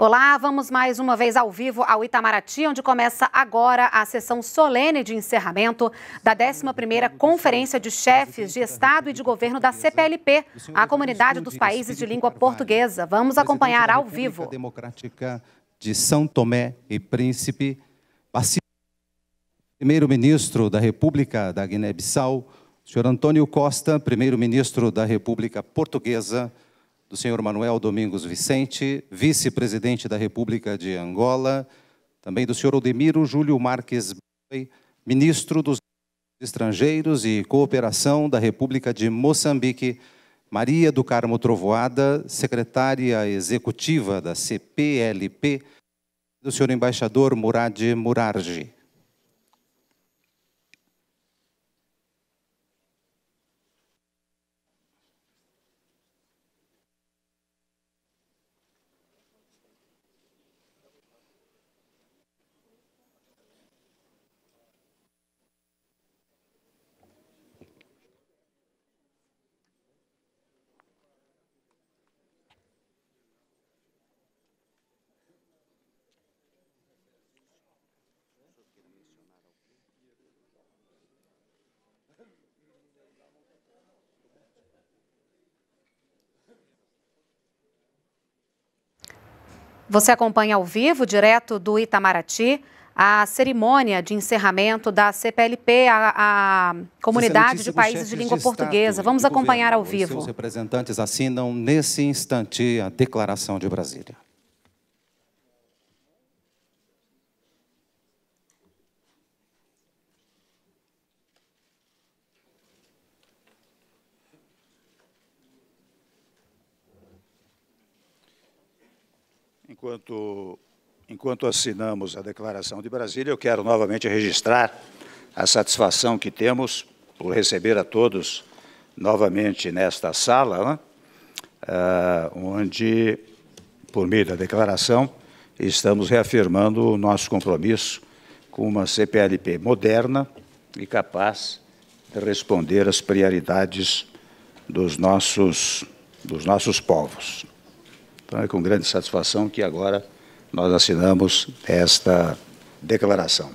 Olá, vamos mais uma vez ao vivo ao Itamaraty, onde começa agora a sessão solene de encerramento da 11ª Conferência de Chefes de Estado e de Governo da CPLP, a Comunidade dos Países de Língua Portuguesa. Vamos acompanhar ao vivo. Democrática de São Tomé e Príncipe, primeiro-ministro da República da Guiné-Bissau, senhor Antônio Costa, primeiro-ministro da República Portuguesa, do senhor Manuel Domingos Vicente, vice-presidente da República de Angola, também do senhor Odemiro Júlio Marques, ministro dos Estrangeiros e Cooperação da República de Moçambique, Maria do Carmo Trovoada, secretária executiva da CPLP, do senhor embaixador Murad Murarji. Você acompanha ao vivo, direto do Itamaraty, a cerimônia de encerramento da CPLP, a, a Comunidade de Países de Língua de Portuguesa. Vamos acompanhar governo, ao vivo. Os seus representantes assinam nesse instante a Declaração de Brasília. Enquanto, enquanto assinamos a Declaração de Brasília, eu quero novamente registrar a satisfação que temos por receber a todos novamente nesta sala, né? Ah, onde, por meio da declaração, estamos reafirmando o nosso compromisso com uma CPLP moderna e capaz de responder às prioridades dos nossos, dos nossos povos. Então é com grande satisfação que agora nós assinamos esta declaração.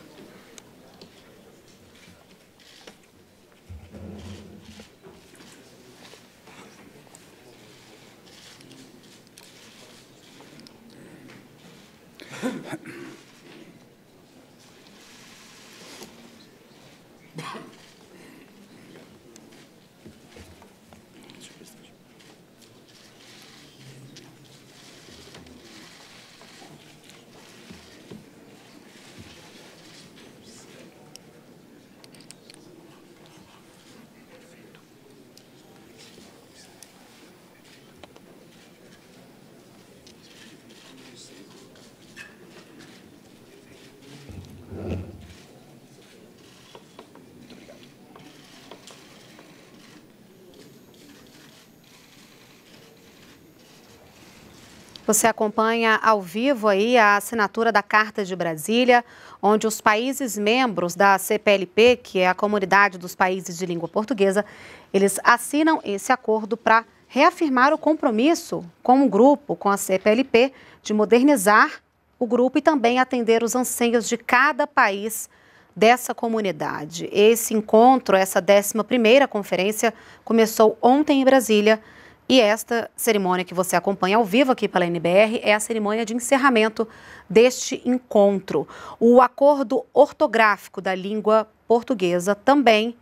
Você acompanha ao vivo aí a assinatura da Carta de Brasília, onde os países membros da CPLP, que é a Comunidade dos Países de Língua Portuguesa, eles assinam esse acordo para reafirmar o compromisso com o grupo, com a CPLP, de modernizar o grupo e também atender os anseios de cada país dessa comunidade. Esse encontro, essa 11ª conferência, começou ontem em Brasília e esta cerimônia que você acompanha ao vivo aqui pela NBR é a cerimônia de encerramento deste encontro. O acordo ortográfico da língua portuguesa também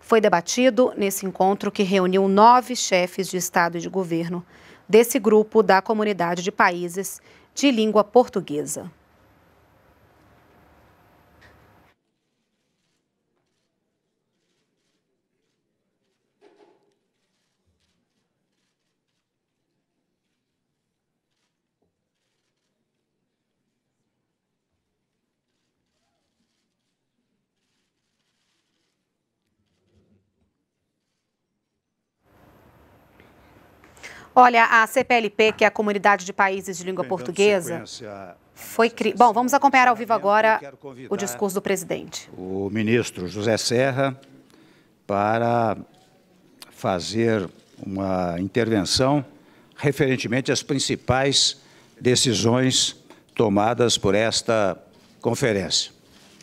foi debatido nesse encontro que reuniu nove chefes de Estado e de governo desse grupo da Comunidade de Países de Língua Portuguesa. Olha, a CPLP, que é a Comunidade de Países de Língua Portuguesa, foi cri... Bom, vamos acompanhar ao vivo agora o discurso do presidente. O ministro José Serra para fazer uma intervenção referentemente às principais decisões tomadas por esta conferência.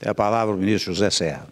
É a palavra o ministro José Serra.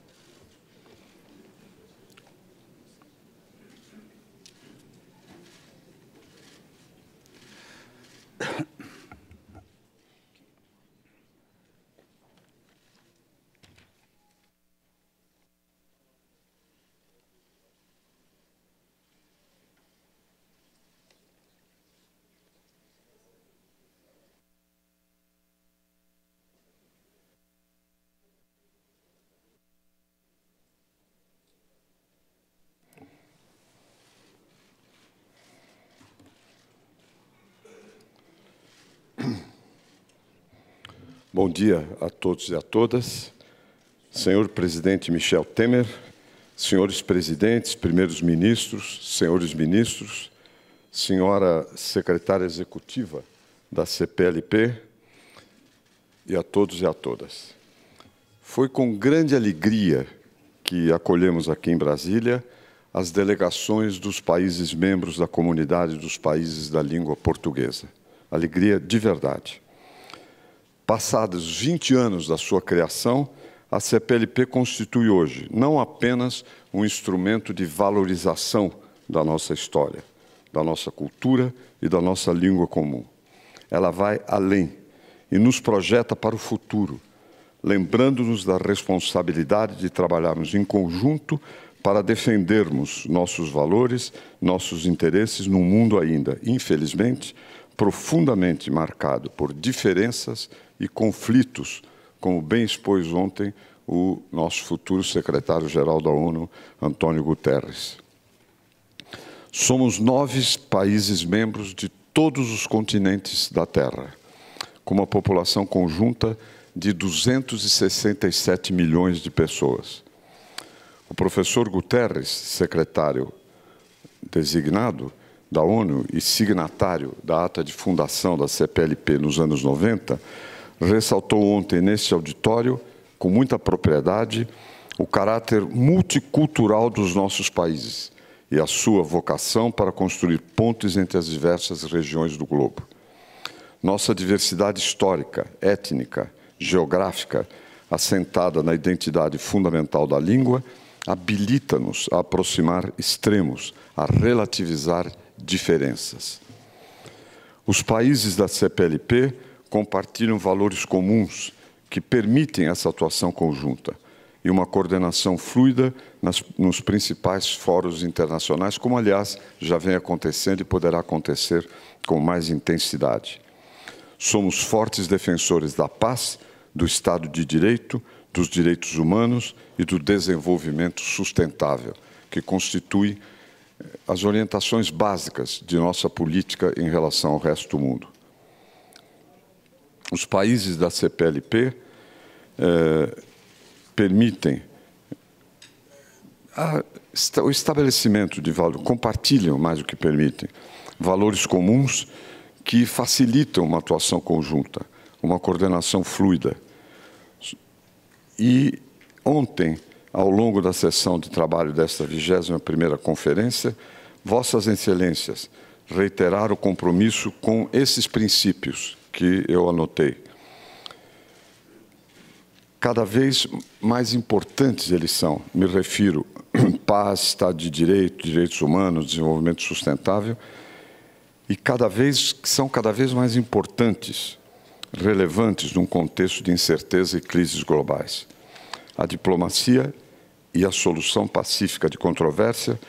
Bom dia a todos e a todas. Senhor presidente Michel Temer, senhores presidentes, primeiros ministros, senhores ministros, senhora secretária executiva da CPLP e a todos e a todas. Foi com grande alegria que acolhemos aqui em Brasília as delegações dos países membros da comunidade dos países da língua portuguesa. Alegria de verdade. Passados 20 anos da sua criação, a CPLP constitui hoje não apenas um instrumento de valorização da nossa história, da nossa cultura e da nossa língua comum. Ela vai além e nos projeta para o futuro, lembrando-nos da responsabilidade de trabalharmos em conjunto para defendermos nossos valores, nossos interesses num mundo ainda, infelizmente, profundamente marcado por diferenças e conflitos, como bem expôs ontem o nosso futuro secretário-geral da ONU, Antônio Guterres. Somos nove países membros de todos os continentes da Terra, com uma população conjunta de 267 milhões de pessoas. O professor Guterres, secretário designado da ONU e signatário da ata de fundação da CPLP nos anos 90, ressaltou ontem neste auditório, com muita propriedade, o caráter multicultural dos nossos países e a sua vocação para construir pontes entre as diversas regiões do globo. Nossa diversidade histórica, étnica, geográfica, assentada na identidade fundamental da língua, habilita-nos a aproximar extremos, a relativizar diferenças. Os países da CPLP compartilham valores comuns que permitem essa atuação conjunta e uma coordenação fluida nas, nos principais fóruns internacionais, como, aliás, já vem acontecendo e poderá acontecer com mais intensidade. Somos fortes defensores da paz, do Estado de Direito, dos direitos humanos e do desenvolvimento sustentável, que constitui eh, as orientações básicas de nossa política em relação ao resto do mundo os países da CPLP eh, permitem a, o estabelecimento de valores, compartilham mais do que permitem, valores comuns que facilitam uma atuação conjunta, uma coordenação fluida. E ontem, ao longo da sessão de trabalho desta 21ª conferência, vossas excelências reiteraram o compromisso com esses princípios que eu anotei. Cada vez mais importantes eles são, me refiro paz, Estado de Direito, direitos humanos, desenvolvimento sustentável, e cada vez são cada vez mais importantes, relevantes num contexto de incerteza e crises globais. A diplomacia e a solução pacífica de controvérsia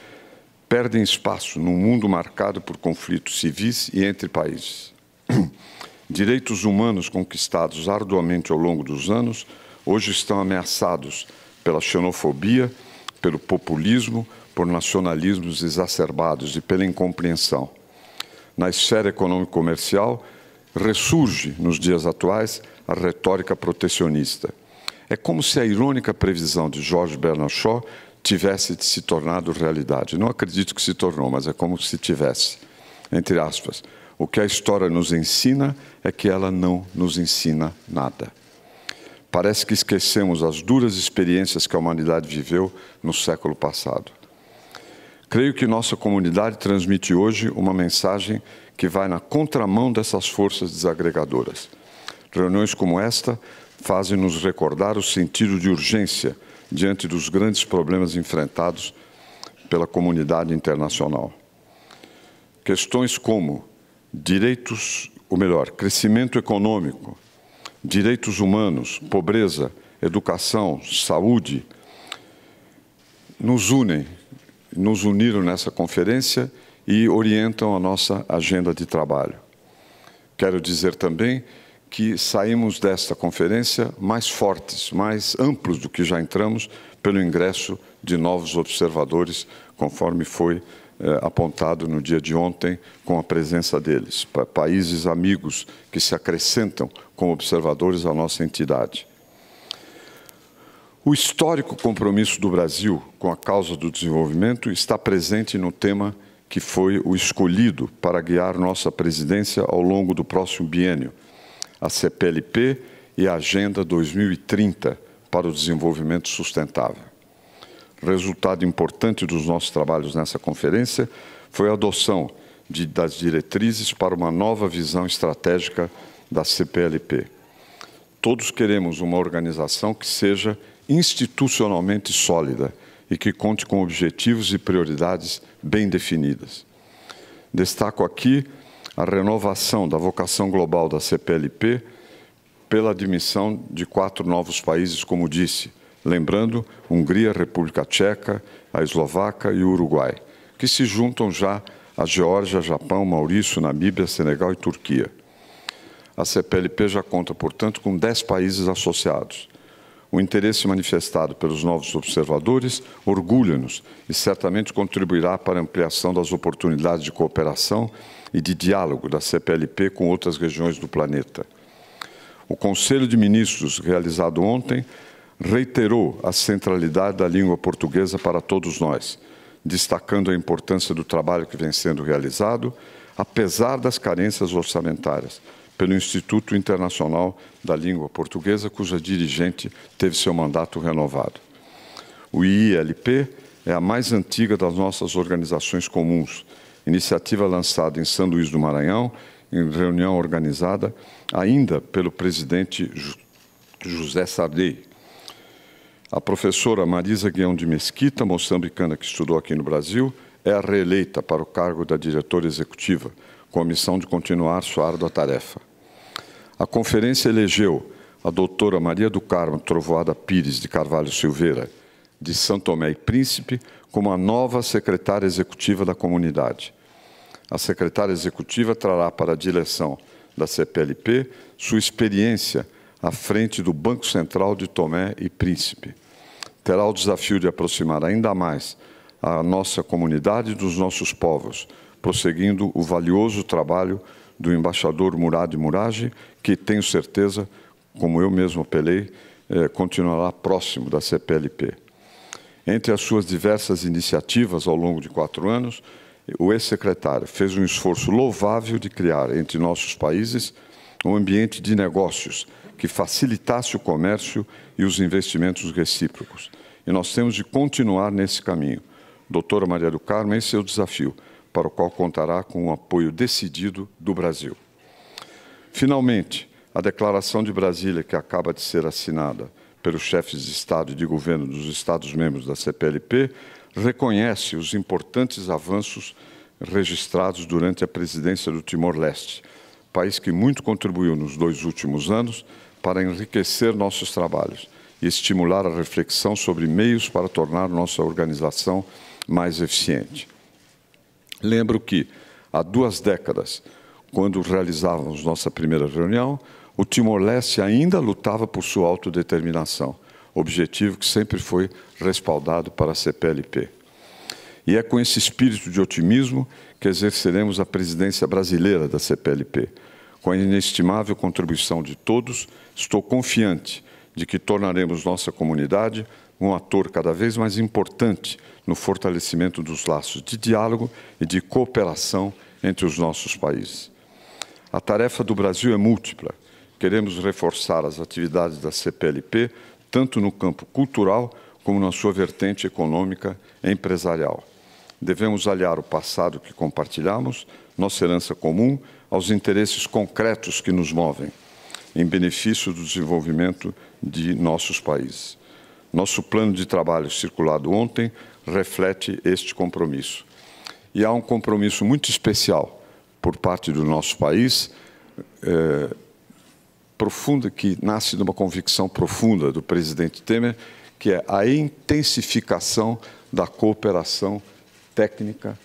perdem espaço num mundo marcado por conflitos civis e entre países. Direitos humanos conquistados arduamente ao longo dos anos hoje estão ameaçados pela xenofobia, pelo populismo, por nacionalismos exacerbados e pela incompreensão. Na esfera econômico-comercial, ressurge nos dias atuais a retórica protecionista. É como se a irônica previsão de George Bernard Shaw tivesse se tornado realidade. Não acredito que se tornou, mas é como se tivesse. Entre aspas, o que a história nos ensina é que ela não nos ensina nada. Parece que esquecemos as duras experiências que a humanidade viveu no século passado. Creio que nossa comunidade transmite hoje uma mensagem que vai na contramão dessas forças desagregadoras. Reuniões como esta fazem-nos recordar o sentido de urgência diante dos grandes problemas enfrentados pela comunidade internacional. Questões como direitos, ou melhor, crescimento econômico, direitos humanos, pobreza, educação, saúde, nos unem, nos uniram nessa conferência e orientam a nossa agenda de trabalho. Quero dizer também que saímos desta conferência mais fortes, mais amplos do que já entramos, pelo ingresso de novos observadores, conforme foi eh, apontado no dia de ontem com a presença deles, países amigos que se acrescentam como observadores à nossa entidade. O histórico compromisso do Brasil com a causa do desenvolvimento está presente no tema que foi o escolhido para guiar nossa presidência ao longo do próximo biênio, a CPLP e a Agenda 2030 para o Desenvolvimento Sustentável. Resultado importante dos nossos trabalhos nessa conferência foi a adoção de, das diretrizes para uma nova visão estratégica da CPLP. Todos queremos uma organização que seja institucionalmente sólida e que conte com objetivos e prioridades bem definidas. Destaco aqui a renovação da vocação global da CPLP pela admissão de quatro novos países, como disse, Lembrando Hungria, República Tcheca, a Eslovaca e o Uruguai, que se juntam já a Geórgia, Japão, Maurício, Namíbia, Senegal e Turquia. A CPLP já conta, portanto, com 10 países associados. O interesse manifestado pelos novos observadores orgulha-nos e certamente contribuirá para a ampliação das oportunidades de cooperação e de diálogo da CPLP com outras regiões do planeta. O Conselho de Ministros, realizado ontem, reiterou a centralidade da língua portuguesa para todos nós, destacando a importância do trabalho que vem sendo realizado, apesar das carências orçamentárias, pelo Instituto Internacional da Língua Portuguesa, cuja dirigente teve seu mandato renovado. O IILP é a mais antiga das nossas organizações comuns, iniciativa lançada em São Luís do Maranhão, em reunião organizada ainda pelo presidente José Sardei, a professora Marisa Guião de Mesquita, moçambicana que estudou aqui no Brasil, é reeleita para o cargo da diretora executiva, com a missão de continuar sua árdua tarefa. A conferência elegeu a doutora Maria do Carmo Trovoada Pires de Carvalho Silveira, de São Tomé e Príncipe, como a nova secretária executiva da comunidade. A secretária executiva trará para a direção da CPLP sua experiência à frente do Banco Central de Tomé e Príncipe. Terá o desafio de aproximar ainda mais a nossa comunidade dos nossos povos, prosseguindo o valioso trabalho do embaixador Murad Murage, que tenho certeza, como eu mesmo apelei, eh, continuará próximo da CPLP. Entre as suas diversas iniciativas ao longo de quatro anos, o ex-secretário fez um esforço louvável de criar entre nossos países um ambiente de negócios que facilitasse o comércio e os investimentos recíprocos. E nós temos de continuar nesse caminho. Doutora Maria do Carmo, esse é o desafio, para o qual contará com o apoio decidido do Brasil. Finalmente, a Declaração de Brasília, que acaba de ser assinada pelos chefes de Estado e de governo dos Estados-membros da CPLP, reconhece os importantes avanços registrados durante a presidência do Timor-Leste, país que muito contribuiu nos dois últimos anos para enriquecer nossos trabalhos e estimular a reflexão sobre meios para tornar nossa organização mais eficiente. Lembro que, há duas décadas, quando realizávamos nossa primeira reunião, o Timor-Leste ainda lutava por sua autodeterminação, objetivo que sempre foi respaldado para a CPLP. E é com esse espírito de otimismo que exerceremos a presidência brasileira da CPLP, com a inestimável contribuição de todos, estou confiante de que tornaremos nossa comunidade um ator cada vez mais importante no fortalecimento dos laços de diálogo e de cooperação entre os nossos países. A tarefa do Brasil é múltipla. Queremos reforçar as atividades da CPLP, tanto no campo cultural como na sua vertente econômica e empresarial. Devemos aliar o passado que compartilhamos, nossa herança comum, aos interesses concretos que nos movem, em benefício do desenvolvimento de nossos países. Nosso plano de trabalho circulado ontem reflete este compromisso. E há um compromisso muito especial por parte do nosso país, eh, profunda, que nasce de uma convicção profunda do presidente Temer, que é a intensificação da cooperação técnica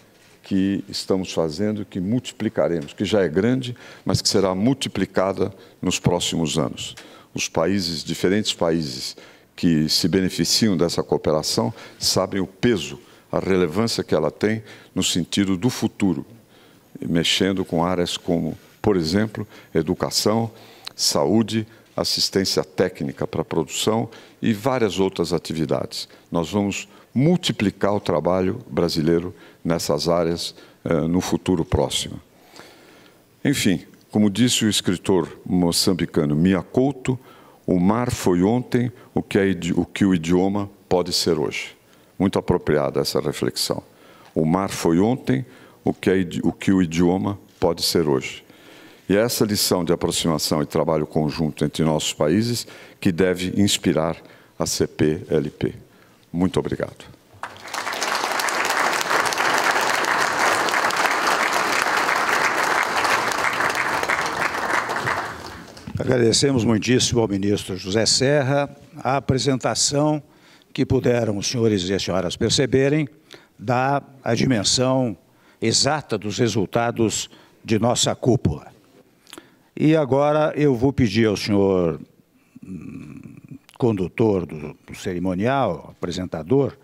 que estamos fazendo, que multiplicaremos, que já é grande, mas que será multiplicada nos próximos anos. Os países, diferentes países que se beneficiam dessa cooperação, sabem o peso, a relevância que ela tem no sentido do futuro, mexendo com áreas como, por exemplo, educação, saúde, assistência técnica para a produção e várias outras atividades. Nós vamos multiplicar o trabalho brasileiro nessas áreas eh, no futuro próximo. Enfim, como disse o escritor moçambicano Mia Couto, o mar foi ontem o que, é, o que o idioma pode ser hoje. Muito apropriada essa reflexão. O mar foi ontem o que, é, o que o idioma pode ser hoje. E é essa lição de aproximação e trabalho conjunto entre nossos países que deve inspirar a CPLP. Muito obrigado. Agradecemos muitíssimo ao ministro José Serra a apresentação que puderam os senhores e as senhoras perceberem da a dimensão exata dos resultados de nossa cúpula. E agora eu vou pedir ao senhor hum, condutor do, do cerimonial, apresentador,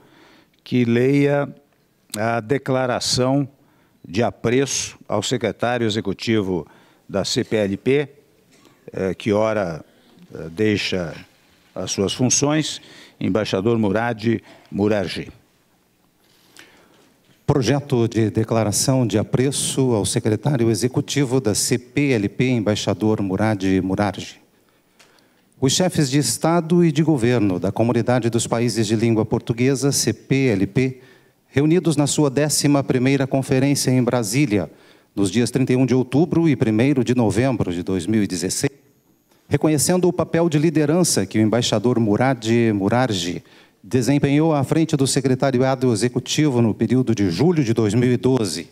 que leia a declaração de apreço ao secretário executivo da CPLP, é, que ora é, deixa as suas funções, embaixador Murad Murarji. Projeto de declaração de apreço ao secretário executivo da CPLP, embaixador Murad Murarji. Os chefes de Estado e de governo da Comunidade dos Países de Língua Portuguesa, CPLP, reunidos na sua 11ª Conferência em Brasília, nos dias 31 de outubro e 1 de novembro de 2016, reconhecendo o papel de liderança que o embaixador Murad Murarji desempenhou à frente do secretariado executivo no período de julho de 2012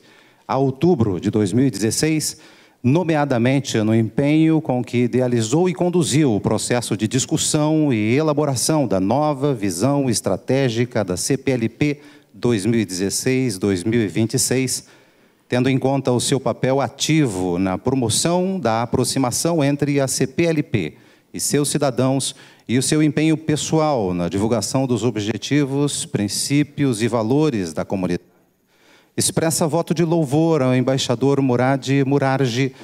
a outubro de 2016, nomeadamente no empenho com que idealizou e conduziu o processo de discussão e elaboração da nova visão estratégica da CPLP 2016-2026 tendo em conta o seu papel ativo na promoção da aproximação entre a CPLP e seus cidadãos e o seu empenho pessoal na divulgação dos objetivos, princípios e valores da comunidade. Expressa voto de louvor ao embaixador Murad Murarji,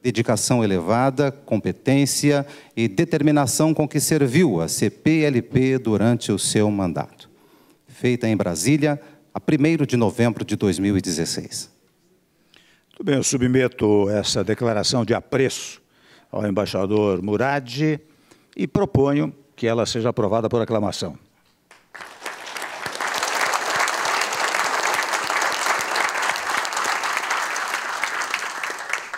dedicação elevada, competência e determinação com que serviu a CPLP durante o seu mandato. Feita em Brasília, a 1 de novembro de 2016. Tudo bem, eu submeto essa declaração de apreço ao embaixador Murad e proponho que ela seja aprovada por aclamação.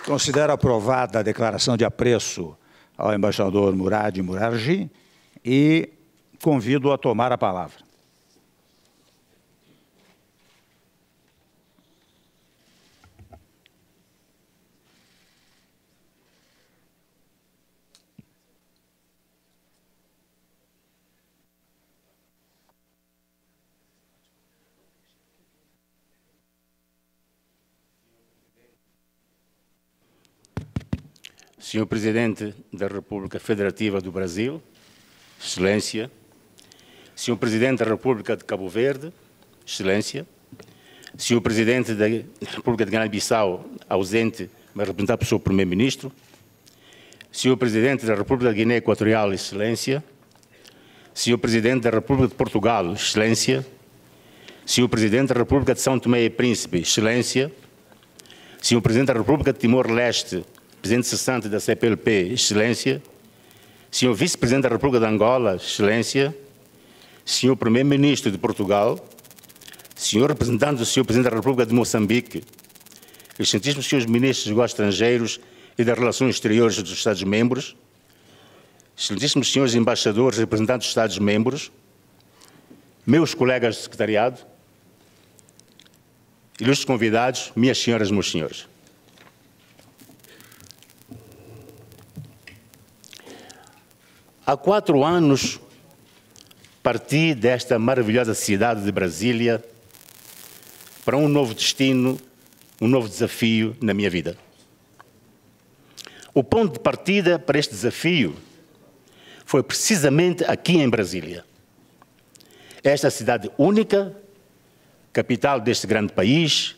Considero aprovada a declaração de apreço ao embaixador Murad Murarji e convido o a tomar a palavra. Senhor Presidente da República Federativa do Brasil, Excelência, Senhor Presidente da República de Cabo Verde, Excelência, Senhor Presidente da República de Guiné-Bissau, ausente, mas representado pelo seu Primeiro-Ministro, Senhor Presidente da República da Guiné Equatorial, Excelência, Senhor Presidente da República de Portugal, Excelência, Senhor Presidente da República de São Tomé e Príncipe, Excelência, Senhor Presidente da República de Timor-Leste, presidente cessante da CPLP, Excelência, senhor vice-presidente da República de Angola, Excelência, senhor primeiro-ministro de Portugal, senhor representante do senhor presidente da República de Moçambique, excelentíssimos senhores ministros dos negócios estrangeiros e das relações exteriores dos Estados-membros, excelentíssimos senhores embaixadores e representantes dos Estados-membros, meus colegas de secretariado, ilustres convidados, minhas senhoras e meus senhores. Há quatro anos, parti desta maravilhosa cidade de Brasília para um novo destino, um novo desafio na minha vida. O ponto de partida para este desafio foi precisamente aqui em Brasília. Esta cidade única, capital deste grande país,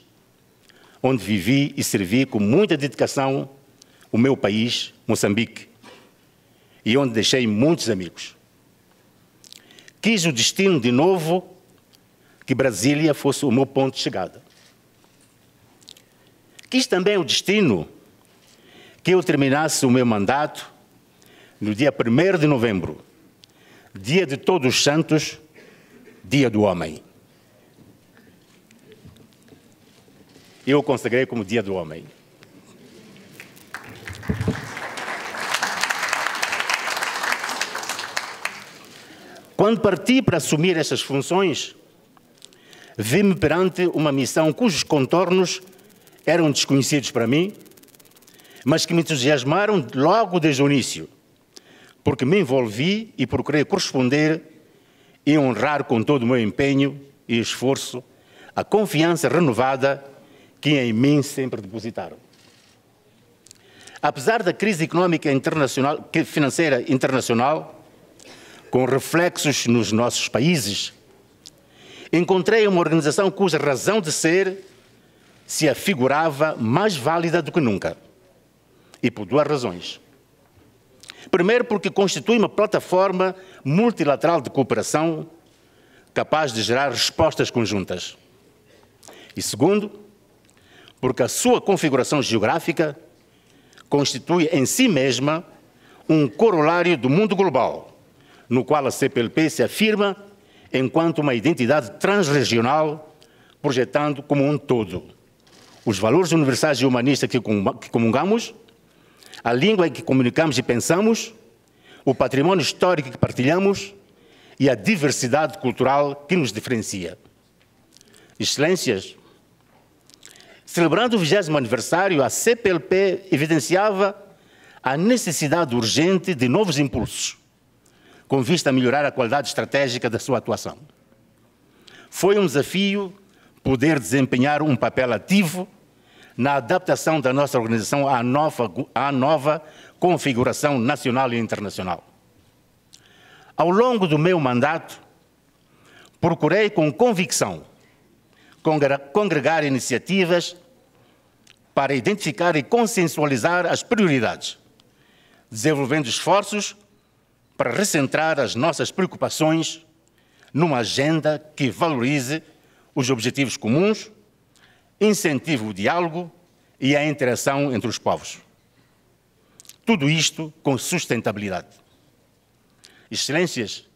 onde vivi e servi com muita dedicação o meu país, Moçambique e onde deixei muitos amigos. Quis o destino de novo que Brasília fosse o meu ponto de chegada. Quis também o destino que eu terminasse o meu mandato no dia 1 de novembro, dia de Todos os Santos, dia do homem. Eu o consagrei como dia do homem. Quando parti para assumir estas funções, vi-me perante uma missão cujos contornos eram desconhecidos para mim, mas que me entusiasmaram logo desde o início, porque me envolvi e procurei corresponder e honrar com todo o meu empenho e esforço a confiança renovada que em mim sempre depositaram. Apesar da crise económica internacional, financeira internacional, com reflexos nos nossos países, encontrei uma organização cuja razão de ser se afigurava mais válida do que nunca. E por duas razões. Primeiro, porque constitui uma plataforma multilateral de cooperação capaz de gerar respostas conjuntas. E segundo, porque a sua configuração geográfica constitui em si mesma um corolário do mundo global no qual a CPLP se afirma enquanto uma identidade transregional, projetando como um todo. Os valores universais e humanistas que comungamos, a língua em que comunicamos e pensamos, o património histórico que partilhamos e a diversidade cultural que nos diferencia. Excelências, celebrando o 20 aniversário, a CPLP evidenciava a necessidade urgente de novos impulsos com vista a melhorar a qualidade estratégica da sua atuação. Foi um desafio poder desempenhar um papel ativo na adaptação da nossa organização à nova, à nova configuração nacional e internacional. Ao longo do meu mandato, procurei com convicção congregar iniciativas para identificar e consensualizar as prioridades, desenvolvendo esforços para recentrar as nossas preocupações numa agenda que valorize os objetivos comuns, incentive o diálogo e a interação entre os povos. Tudo isto com sustentabilidade. Excelências,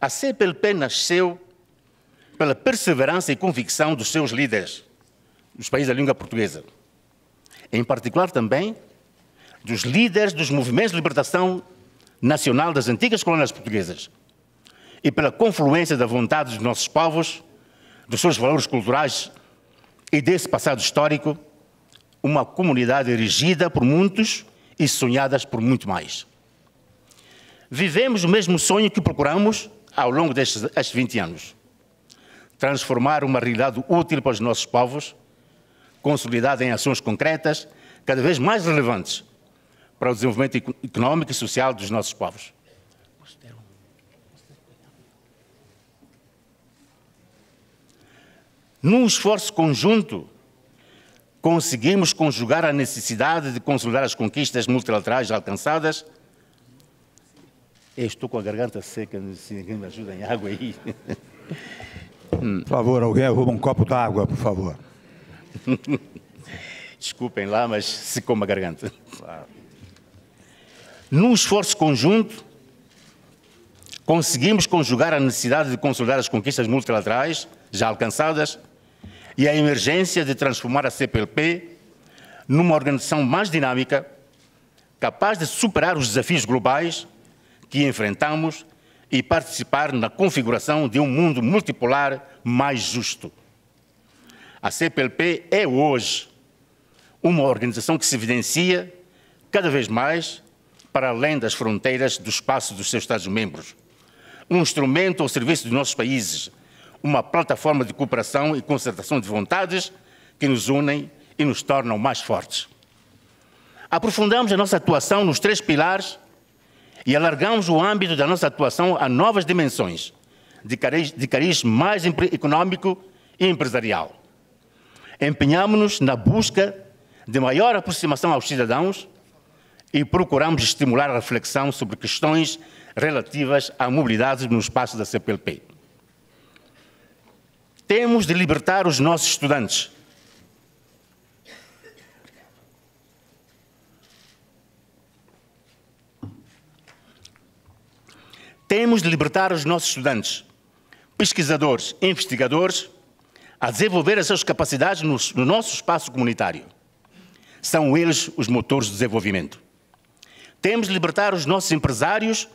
a CPLP nasceu pela perseverança e convicção dos seus líderes, dos países da língua portuguesa, em particular também dos líderes dos movimentos de libertação nacional das antigas colônias portuguesas e pela confluência da vontade dos nossos povos, dos seus valores culturais e desse passado histórico, uma comunidade erigida por muitos e sonhadas por muito mais. Vivemos o mesmo sonho que procuramos ao longo destes, destes 20 anos. Transformar uma realidade útil para os nossos povos, consolidada em ações concretas, cada vez mais relevantes, para o desenvolvimento económico e social dos nossos povos. Num esforço conjunto, conseguimos conjugar a necessidade de consolidar as conquistas multilaterais alcançadas. Eu estou com a garganta seca, se ninguém me ajuda em água aí. Por favor, alguém arruma um copo d'água, por favor. Desculpem lá, mas secou uma garganta. Claro. Num esforço conjunto, conseguimos conjugar a necessidade de consolidar as conquistas multilaterais já alcançadas e a emergência de transformar a CPLP numa organização mais dinâmica, capaz de superar os desafios globais que enfrentamos e participar na configuração de um mundo multipolar mais justo. A CPLP é hoje uma organização que se evidencia cada vez mais para além das fronteiras do espaço dos seus Estados-membros. Um instrumento ao serviço dos nossos países, uma plataforma de cooperação e concertação de vontades que nos unem e nos tornam mais fortes. Aprofundamos a nossa atuação nos três pilares e alargamos o âmbito da nossa atuação a novas dimensões, de cariz, de cariz mais econômico e empresarial. Empenhamos-nos na busca de maior aproximação aos cidadãos e procuramos estimular a reflexão sobre questões relativas à mobilidade no espaço da CPLP. Temos de libertar os nossos estudantes. Temos de libertar os nossos estudantes, pesquisadores, investigadores, a desenvolver as suas capacidades no, no nosso espaço comunitário. São eles os motores do desenvolvimento. Temos de libertar os nossos empresários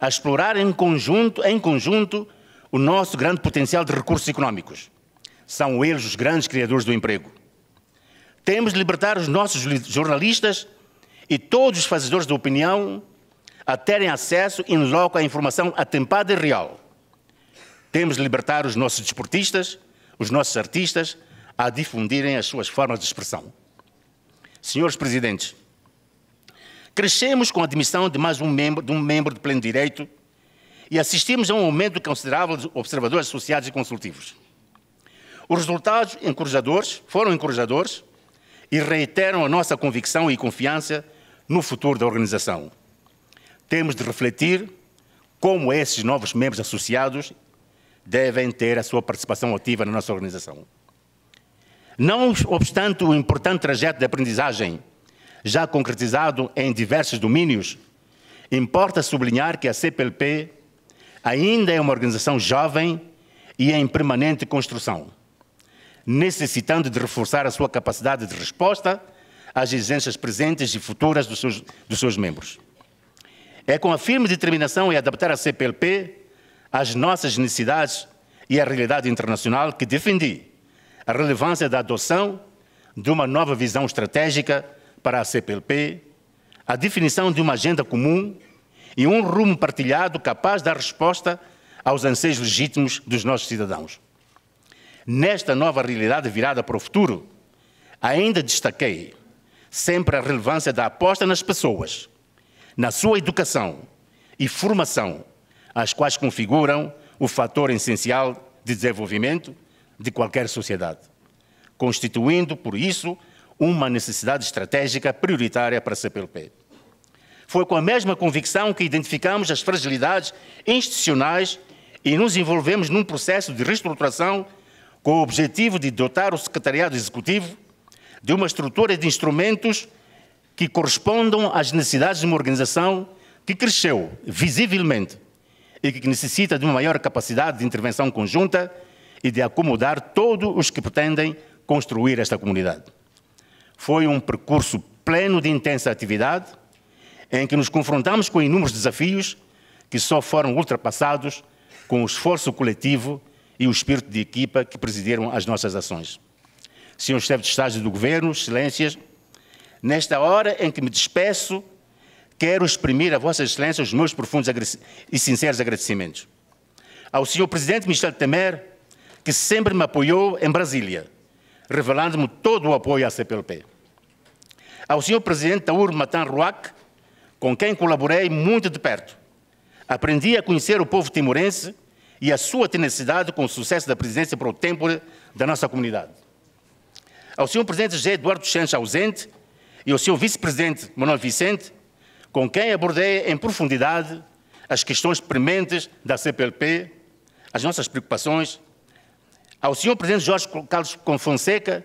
a explorar em conjunto, em conjunto o nosso grande potencial de recursos económicos. São eles os grandes criadores do emprego. Temos de libertar os nossos jornalistas e todos os fazedores de opinião a terem acesso in loco à informação atempada e real. Temos de libertar os nossos desportistas, os nossos artistas, a difundirem as suas formas de expressão. Senhores Presidentes, Crescemos com a admissão de mais um membro, de um membro de pleno direito e assistimos a um aumento considerável de observadores associados e consultivos. Os resultados encorajadores foram encorajadores e reiteram a nossa convicção e confiança no futuro da organização. Temos de refletir como esses novos membros associados devem ter a sua participação ativa na nossa organização. Não obstante o importante trajeto de aprendizagem já concretizado em diversos domínios, importa sublinhar que a CPLP ainda é uma organização jovem e em permanente construção, necessitando de reforçar a sua capacidade de resposta às exigências presentes e futuras dos seus, dos seus membros. É com a firme determinação em adaptar a CPLP às nossas necessidades e à realidade internacional que defendi a relevância da adoção de uma nova visão estratégica para a CPLP, a definição de uma agenda comum e um rumo partilhado capaz de dar resposta aos anseios legítimos dos nossos cidadãos. Nesta nova realidade virada para o futuro, ainda destaquei sempre a relevância da aposta nas pessoas, na sua educação e formação, as quais configuram o fator essencial de desenvolvimento de qualquer sociedade, constituindo, por isso, uma necessidade estratégica prioritária para a CPLP. Foi com a mesma convicção que identificamos as fragilidades institucionais e nos envolvemos num processo de reestruturação com o objetivo de dotar o Secretariado Executivo de uma estrutura de instrumentos que correspondam às necessidades de uma organização que cresceu visivelmente e que necessita de uma maior capacidade de intervenção conjunta e de acomodar todos os que pretendem construir esta comunidade foi um percurso pleno de intensa atividade, em que nos confrontamos com inúmeros desafios que só foram ultrapassados com o esforço coletivo e o espírito de equipa que presidiram as nossas ações. Senhor Chefe de Estado do Governo, Excelências, nesta hora em que me despeço, quero exprimir a Vossas Excelências os meus profundos e sinceros agradecimentos. Ao Senhor Presidente Michel Temer, que sempre me apoiou em Brasília, revelando-me todo o apoio à CPLP. Ao senhor presidente Taur Matan Ruac, com quem colaborei muito de perto, aprendi a conhecer o povo timorense e a sua tenacidade com o sucesso da presidência pro tempore da nossa comunidade. Ao senhor presidente José Eduardo Sanches ausente e ao Sr. vice-presidente Manuel Vicente, com quem abordei em profundidade as questões prementes da CPLP, as nossas preocupações ao senhor presidente Jorge Carlos Confonseca,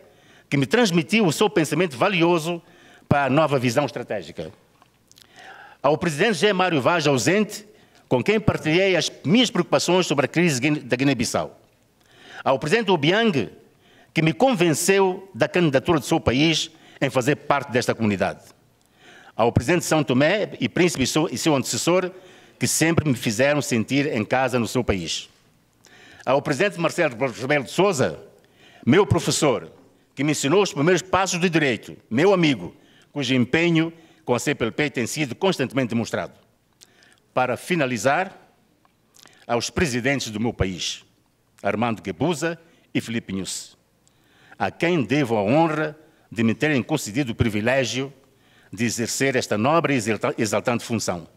que me transmitiu o seu pensamento valioso para a nova visão estratégica. Ao presidente G. Mário Vaz, ausente, com quem partilhei as minhas preocupações sobre a crise da Guiné-Bissau. Ao presidente Obiang, que me convenceu da candidatura do seu país em fazer parte desta comunidade. Ao presidente São Tomé e príncipe e seu antecessor, que sempre me fizeram sentir em casa no seu país ao presidente Marcelo Rebelo de Souza, meu professor, que me ensinou os primeiros passos de direito, meu amigo, cujo empenho com a CPLP tem sido constantemente demonstrado. Para finalizar, aos presidentes do meu país, Armando Guebuza e Filipe Nunes, a quem devo a honra de me terem concedido o privilégio de exercer esta nobre e exaltante função.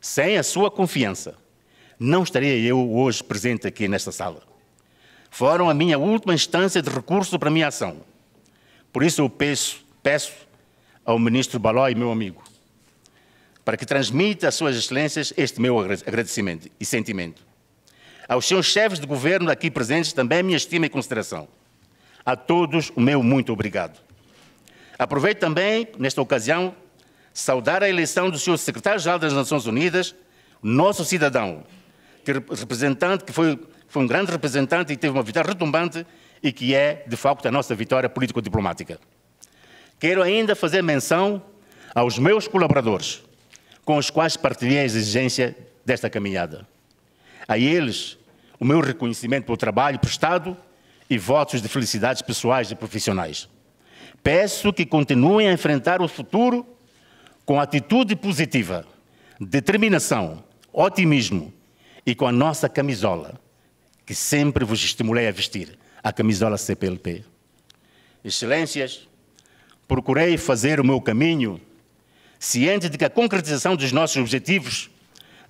Sem a sua confiança, não estaria eu hoje presente aqui nesta sala. Foram a minha última instância de recurso para a minha ação. Por isso eu peço, peço ao ministro Balói, meu amigo, para que transmita às suas excelências este meu agradecimento e sentimento. Aos seus chefes de governo aqui presentes também minha estima e consideração. A todos o meu muito obrigado. Aproveito também, nesta ocasião, saudar a eleição do Sr. Secretário-Geral das Nações Unidas, nosso cidadão, que representante, que foi, foi um grande representante e teve uma vitória retumbante e que é, de facto, a nossa vitória político-diplomática. Quero ainda fazer menção aos meus colaboradores, com os quais partilhei a exigência desta caminhada. A eles, o meu reconhecimento pelo trabalho prestado e votos de felicidades pessoais e profissionais. Peço que continuem a enfrentar o futuro com atitude positiva, determinação, otimismo e com a nossa camisola, que sempre vos estimulei a vestir, a camisola CPLP. Excelências, procurei fazer o meu caminho, ciente de que a concretização dos nossos objetivos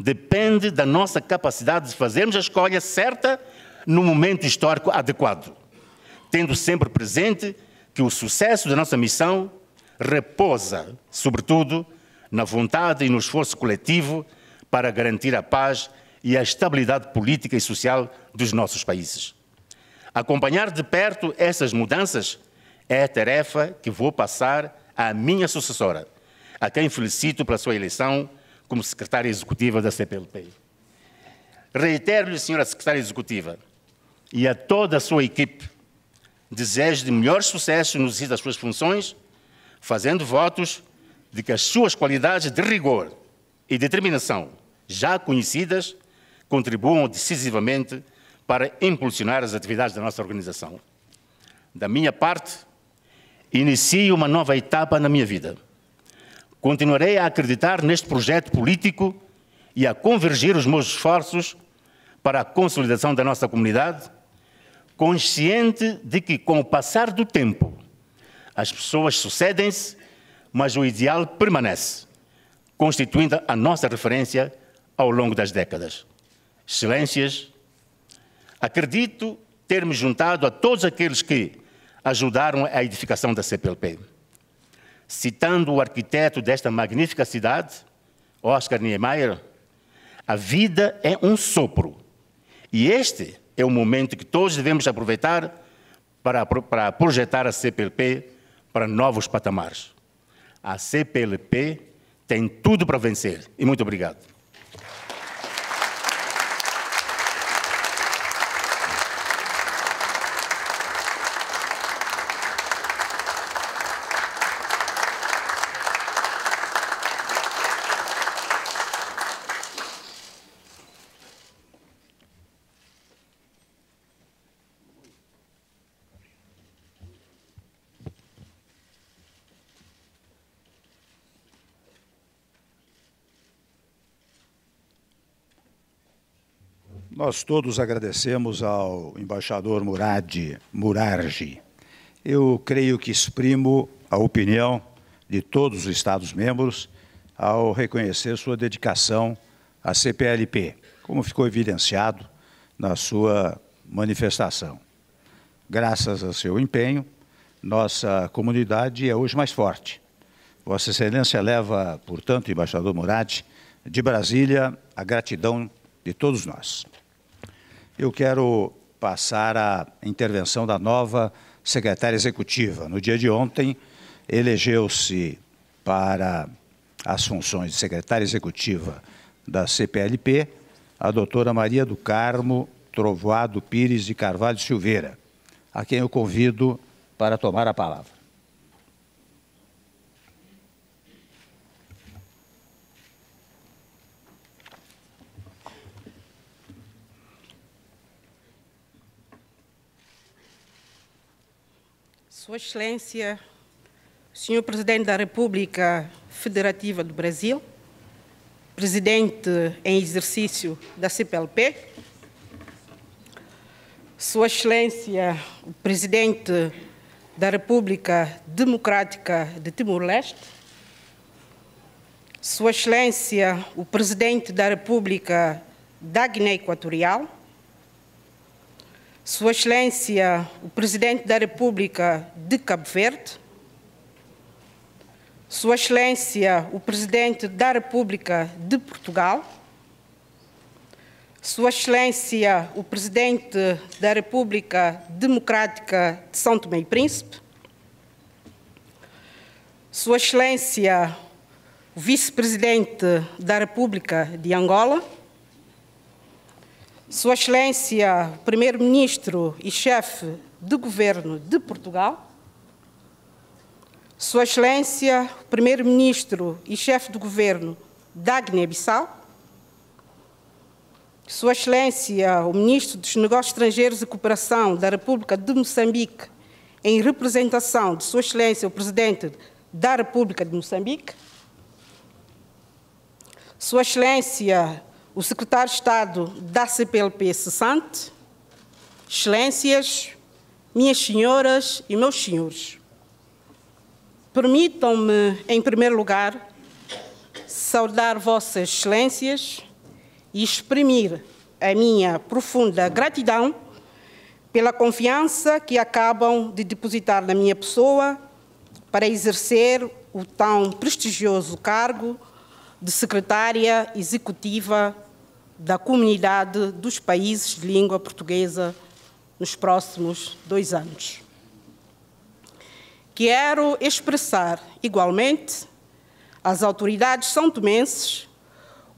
depende da nossa capacidade de fazermos a escolha certa no momento histórico adequado, tendo sempre presente que o sucesso da nossa missão repousa, sobretudo, na vontade e no esforço coletivo para garantir a paz e a estabilidade política e social dos nossos países. Acompanhar de perto essas mudanças é a tarefa que vou passar à minha sucessora, a quem felicito pela sua eleição como secretária executiva da CPLP. Reitero-lhe, senhora secretária executiva, e a toda a sua equipe, desejo de melhor sucesso no exercício das suas funções, fazendo votos de que as suas qualidades de rigor e determinação, já conhecidas, contribuam decisivamente para impulsionar as atividades da nossa organização. Da minha parte, inicio uma nova etapa na minha vida. Continuarei a acreditar neste projeto político e a convergir os meus esforços para a consolidação da nossa comunidade, consciente de que, com o passar do tempo, as pessoas sucedem-se, mas o ideal permanece, constituindo a nossa referência ao longo das décadas. Excelências, acredito ter-me juntado a todos aqueles que ajudaram a edificação da CPLP. Citando o arquiteto desta magnífica cidade, Oscar Niemeyer, a vida é um sopro. E este é o momento que todos devemos aproveitar para, para projetar a CPLP para novos patamares. A CPLP tem tudo para vencer. E muito obrigado. Nós todos agradecemos ao embaixador Murad Murarji. Eu creio que exprimo a opinião de todos os Estados-membros ao reconhecer sua dedicação à CPLP, como ficou evidenciado na sua manifestação. Graças a seu empenho, nossa comunidade é hoje mais forte. Vossa Excelência leva, portanto, embaixador Murad, de Brasília, a gratidão de todos nós. Eu quero passar a intervenção da nova secretária executiva. No dia de ontem, elegeu-se para as funções de secretária executiva da CPLP a doutora Maria do Carmo Trovoado Pires de Carvalho Silveira, a quem eu convido para tomar a palavra. Sua Excelência, Senhor Presidente da República Federativa do Brasil, Presidente em exercício da CPLP, Sua Excelência, o Presidente da República Democrática de Timor-Leste, Sua Excelência, o Presidente da República da Guiné Equatorial, sua Excelência, o Presidente da República de Cabo Verde, Sua Excelência, o Presidente da República de Portugal, Sua Excelência, o Presidente da República Democrática de São Tomé e Príncipe, Sua Excelência, o Vice-Presidente da República de Angola, sua Excelência, Primeiro-Ministro e Chefe de Governo de Portugal, Sua Excelência, Primeiro-Ministro e Chefe de Governo da Guiné-Bissau, Sua Excelência, o Ministro dos Negócios Estrangeiros e Cooperação da República de Moçambique, em representação de Sua Excelência, o Presidente da República de Moçambique, Sua Excelência, o secretário de Estado da CPLP cessante, excelências, minhas senhoras e meus senhores. Permitam-me, em primeiro lugar, saudar Vossas Excelências e exprimir a minha profunda gratidão pela confiança que acabam de depositar na minha pessoa para exercer o tão prestigioso cargo de Secretária Executiva da comunidade dos países de língua portuguesa nos próximos dois anos. Quero expressar igualmente às autoridades são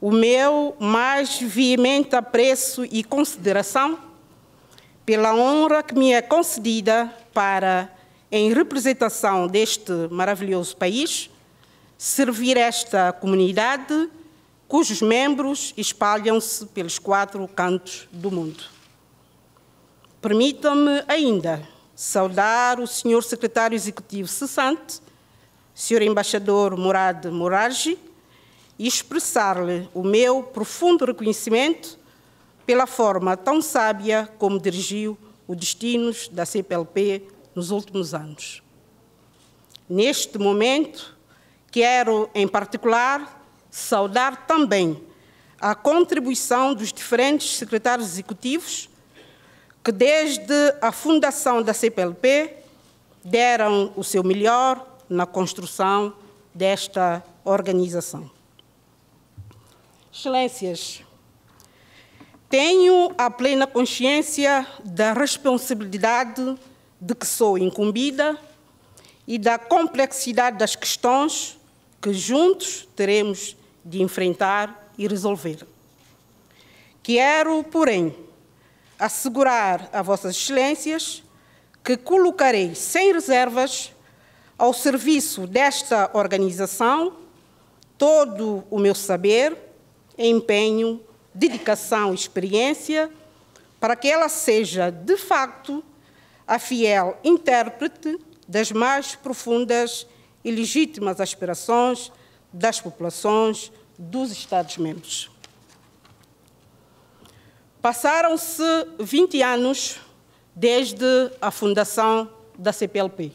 o meu mais veemente apreço e consideração pela honra que me é concedida para, em representação deste maravilhoso país, servir esta comunidade cujos membros espalham-se pelos quatro cantos do mundo. Permitam-me ainda saudar o Sr. Secretário Executivo Cessante, Sr. Embaixador Murad Moraji, e expressar-lhe o meu profundo reconhecimento pela forma tão sábia como dirigiu os destinos da CPLP nos últimos anos. Neste momento, quero, em particular, saudar também a contribuição dos diferentes secretários executivos que, desde a fundação da CPLP, deram o seu melhor na construção desta organização. Excelências, tenho a plena consciência da responsabilidade de que sou incumbida e da complexidade das questões que juntos teremos de enfrentar e resolver. Quero, porém, assegurar a Vossas Excelências que colocarei sem reservas ao serviço desta organização todo o meu saber, empenho, dedicação e experiência para que ela seja, de facto, a fiel intérprete das mais profundas e legítimas aspirações das populações dos Estados-membros. Passaram-se 20 anos desde a fundação da CPLP.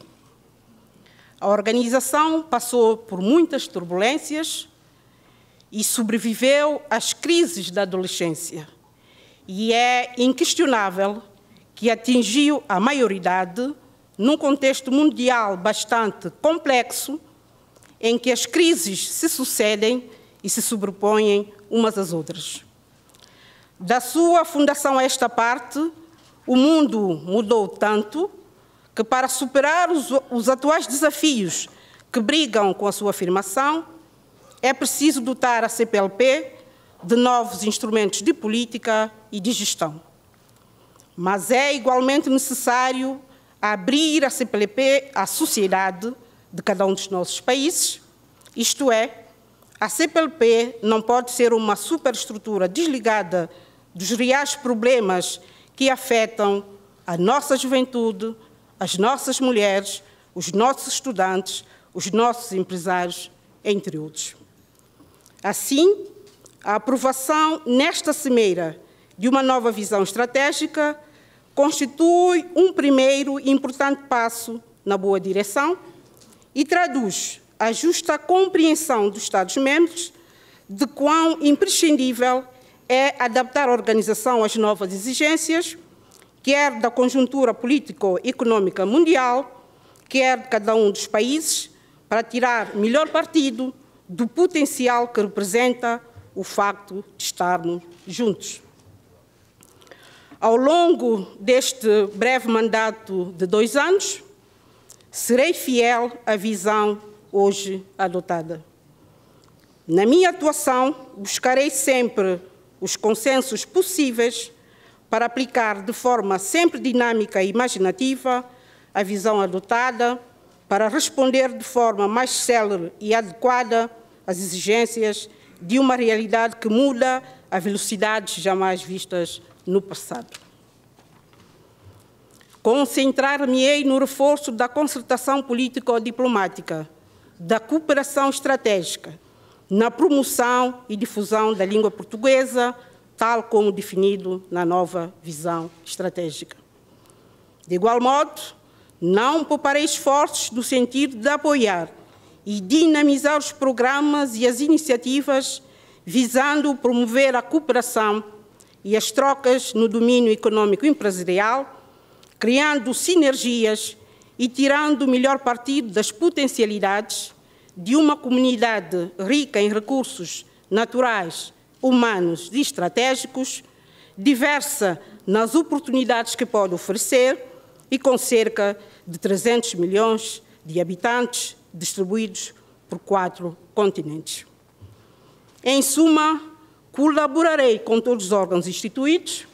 A organização passou por muitas turbulências e sobreviveu às crises da adolescência. E é inquestionável que atingiu a maioridade num contexto mundial bastante complexo, em que as crises se sucedem e se sobrepõem umas às outras. Da sua fundação a esta parte, o mundo mudou tanto que, para superar os, os atuais desafios que brigam com a sua afirmação, é preciso dotar a CPLP de novos instrumentos de política e de gestão. Mas é igualmente necessário abrir a CPLP à sociedade de cada um dos nossos países, isto é, a CPLP não pode ser uma superestrutura desligada dos reais problemas que afetam a nossa juventude, as nossas mulheres, os nossos estudantes, os nossos empresários, entre outros. Assim, a aprovação nesta cimeira de uma nova visão estratégica constitui um primeiro e importante passo na boa direção e traduz a justa compreensão dos Estados-membros de quão imprescindível é adaptar a organização às novas exigências, quer da conjuntura político económica mundial, quer de cada um dos países, para tirar melhor partido do potencial que representa o facto de estarmos juntos. Ao longo deste breve mandato de dois anos, serei fiel à visão hoje adotada. Na minha atuação, buscarei sempre os consensos possíveis para aplicar de forma sempre dinâmica e imaginativa a visão adotada para responder de forma mais célere e adequada às exigências de uma realidade que muda a velocidades jamais vistas no passado. Concentrar-me-ei no reforço da concertação político-diplomática, da cooperação estratégica na promoção e difusão da língua portuguesa, tal como definido na nova visão estratégica. De igual modo, não pouparei esforços no sentido de apoiar e dinamizar os programas e as iniciativas visando promover a cooperação e as trocas no domínio econômico empresarial, criando sinergias e tirando o melhor partido das potencialidades de uma comunidade rica em recursos naturais, humanos e estratégicos, diversa nas oportunidades que pode oferecer e com cerca de 300 milhões de habitantes distribuídos por quatro continentes. Em suma, colaborarei com todos os órgãos instituídos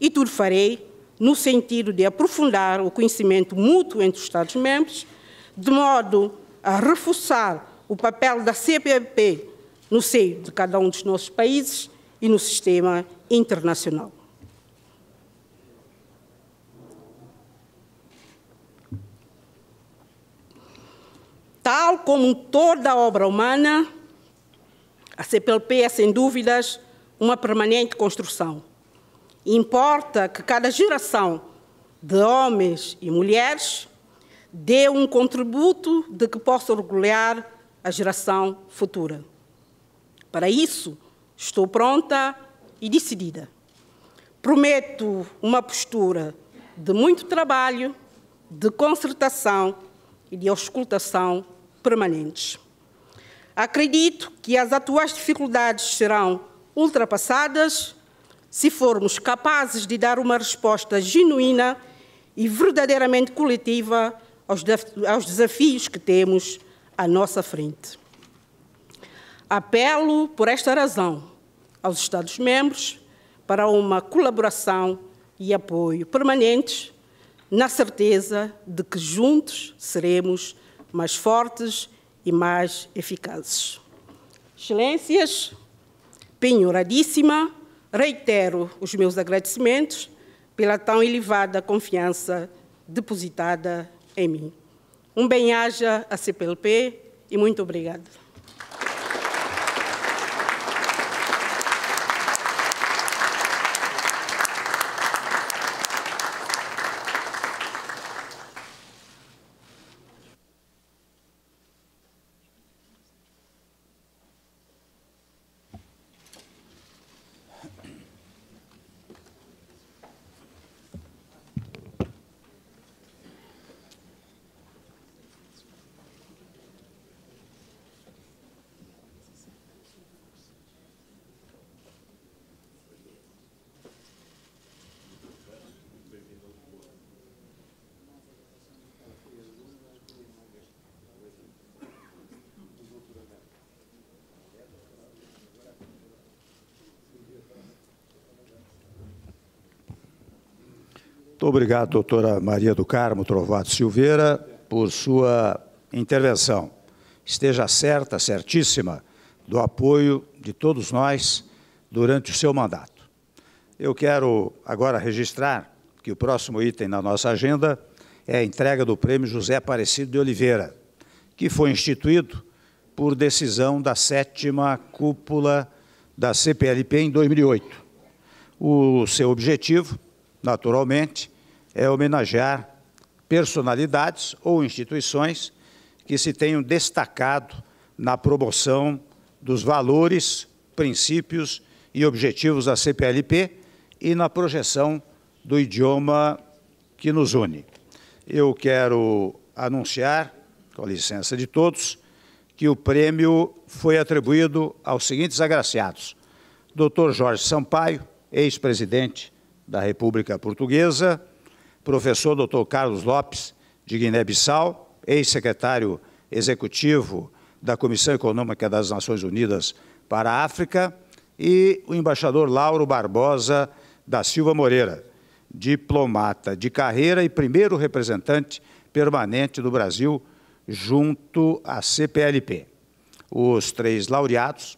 e tudo farei no sentido de aprofundar o conhecimento mútuo entre os Estados-membros, de modo a reforçar o papel da CPP no seio de cada um dos nossos países e no sistema internacional. Tal como toda obra humana, a CPLP é, sem dúvidas, uma permanente construção Importa que cada geração de homens e mulheres dê um contributo de que possa orgulhar a geração futura. Para isso, estou pronta e decidida. Prometo uma postura de muito trabalho, de concertação e de auscultação permanentes. Acredito que as atuais dificuldades serão ultrapassadas se formos capazes de dar uma resposta genuína e verdadeiramente coletiva aos, aos desafios que temos à nossa frente. Apelo, por esta razão, aos Estados-membros para uma colaboração e apoio permanentes, na certeza de que juntos seremos mais fortes e mais eficazes. Excelências, penhoradíssima Reitero os meus agradecimentos pela tão elevada confiança depositada em mim. Um bem-aja à CPLP e muito obrigada. Muito obrigado, doutora Maria do Carmo Trovato Silveira, por sua intervenção. Esteja certa, certíssima, do apoio de todos nós durante o seu mandato. Eu quero agora registrar que o próximo item na nossa agenda é a entrega do Prêmio José Aparecido de Oliveira, que foi instituído por decisão da sétima cúpula da CPLP em 2008. O seu objetivo naturalmente, é homenagear personalidades ou instituições que se tenham destacado na promoção dos valores, princípios e objetivos da CPLP e na projeção do idioma que nos une. Eu quero anunciar, com a licença de todos, que o prêmio foi atribuído aos seguintes agraciados. Dr. Jorge Sampaio, ex-presidente da República Portuguesa, professor Dr. Carlos Lopes, de Guiné-Bissau, ex-secretário executivo da Comissão Econômica das Nações Unidas para a África, e o embaixador Lauro Barbosa da Silva Moreira, diplomata de carreira e primeiro representante permanente do Brasil junto à CPLP. Os três laureados,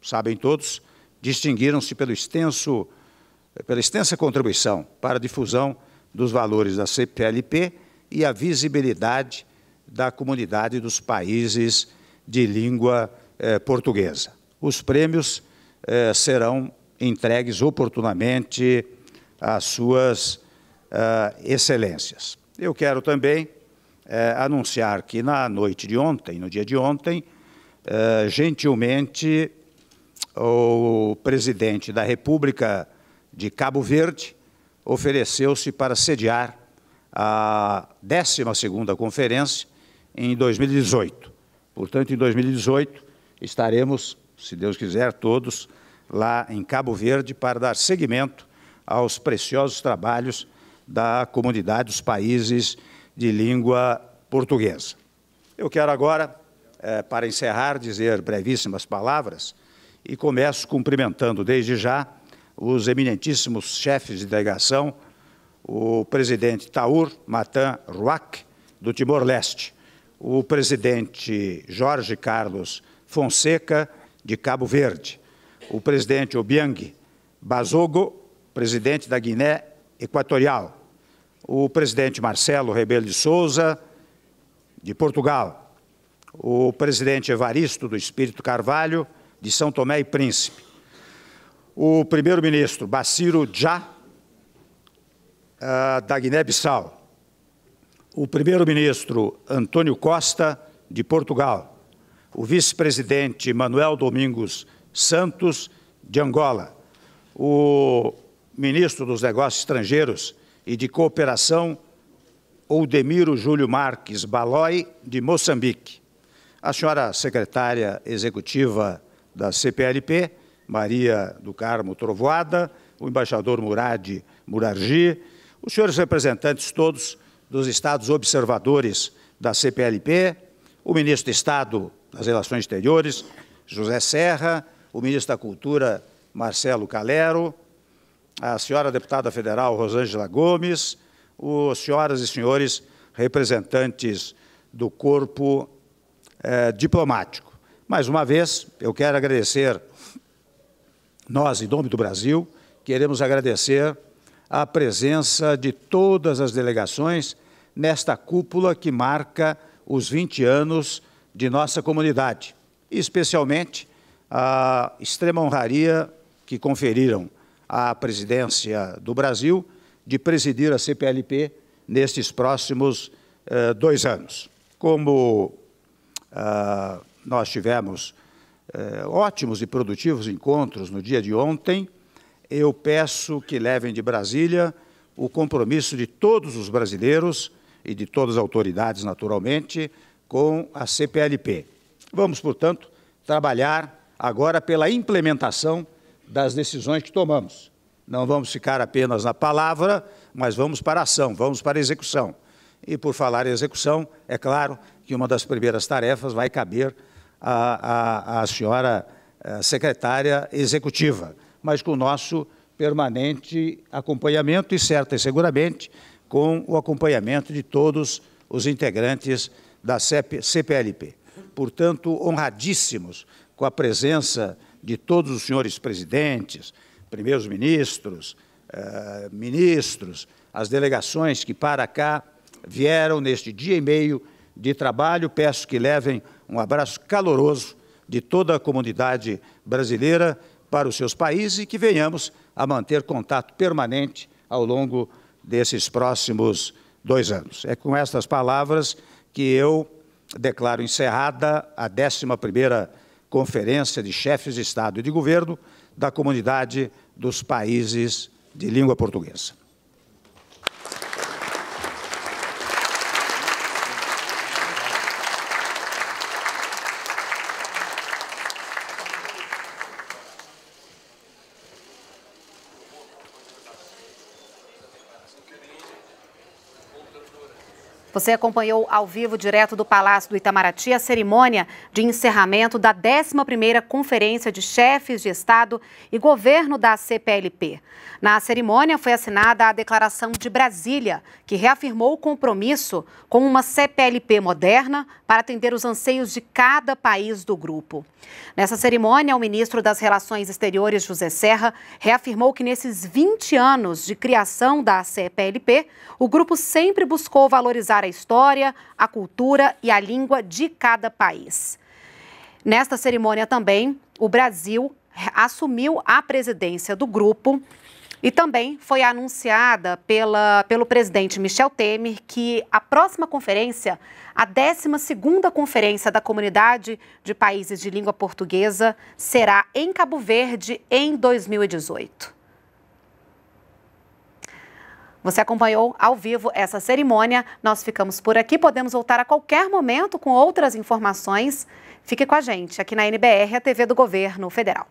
sabem todos, distinguiram-se pelo extenso pela extensa contribuição para a difusão dos valores da CPLP e a visibilidade da comunidade dos países de língua eh, portuguesa. Os prêmios eh, serão entregues oportunamente às suas ah, excelências. Eu quero também eh, anunciar que na noite de ontem, no dia de ontem, eh, gentilmente o presidente da República de Cabo Verde ofereceu-se para sediar a 12ª conferência em 2018. Portanto, em 2018 estaremos, se Deus quiser, todos lá em Cabo Verde para dar seguimento aos preciosos trabalhos da comunidade dos países de língua portuguesa. Eu quero agora, eh, para encerrar, dizer brevíssimas palavras e começo cumprimentando desde já os eminentíssimos chefes de delegação, o presidente Taur Matan Ruak, do Timor-Leste, o presidente Jorge Carlos Fonseca, de Cabo Verde, o presidente Obiang Bazogo, presidente da Guiné Equatorial, o presidente Marcelo Rebelo de Souza, de Portugal, o presidente Evaristo do Espírito Carvalho, de São Tomé e Príncipe, o primeiro-ministro Bassiro Já, ah, da Guiné-Bissau, o primeiro-ministro Antônio Costa, de Portugal, o vice-presidente Manuel Domingos Santos, de Angola, o ministro dos Negócios Estrangeiros e de Cooperação, Oldemiro Júlio Marques Balói, de Moçambique, a senhora secretária executiva da CPLP, Maria do Carmo Trovoada, o embaixador Murad Murarji, os senhores representantes todos dos estados observadores da CPLP, o ministro de Estado das Relações Exteriores, José Serra, o ministro da Cultura, Marcelo Calero, a senhora deputada federal Rosângela Gomes, os senhoras e senhores representantes do corpo eh, diplomático. Mais uma vez, eu quero agradecer nós, em nome do Brasil, queremos agradecer a presença de todas as delegações nesta cúpula que marca os 20 anos de nossa comunidade, especialmente a extrema honraria que conferiram à presidência do Brasil de presidir a CPLP nestes próximos uh, dois anos. Como uh, nós tivemos eh, ótimos e produtivos encontros no dia de ontem. Eu peço que levem de Brasília o compromisso de todos os brasileiros e de todas as autoridades, naturalmente, com a CPLP. Vamos, portanto, trabalhar agora pela implementação das decisões que tomamos. Não vamos ficar apenas na palavra, mas vamos para a ação, vamos para a execução. E por falar em execução, é claro que uma das primeiras tarefas vai caber a, a, a senhora eh, secretária executiva, mas com o nosso permanente acompanhamento e certo e seguramente com o acompanhamento de todos os integrantes da CPLP. Portanto, honradíssimos com a presença de todos os senhores presidentes, primeiros ministros, eh, ministros, as delegações que para cá vieram neste dia e meio de trabalho. Peço que levem um abraço caloroso de toda a comunidade brasileira para os seus países e que venhamos a manter contato permanente ao longo desses próximos dois anos. É com estas palavras que eu declaro encerrada a 11ª Conferência de Chefes de Estado e de Governo da Comunidade dos Países de Língua Portuguesa. Você acompanhou ao vivo, direto do Palácio do Itamaraty, a cerimônia de encerramento da 11ª Conferência de Chefes de Estado e Governo da CPLP. Na cerimônia foi assinada a Declaração de Brasília, que reafirmou o compromisso com uma CPLP moderna para atender os anseios de cada país do grupo. Nessa cerimônia, o ministro das Relações Exteriores, José Serra, reafirmou que nesses 20 anos de criação da CPLP, o grupo sempre buscou valorizar a a história, a cultura e a língua de cada país. Nesta cerimônia também, o Brasil assumiu a presidência do grupo e também foi anunciada pela, pelo presidente Michel Temer que a próxima conferência, a 12ª Conferência da Comunidade de Países de Língua Portuguesa, será em Cabo Verde em 2018. Você acompanhou ao vivo essa cerimônia. Nós ficamos por aqui. Podemos voltar a qualquer momento com outras informações. Fique com a gente aqui na NBR, a TV do Governo Federal.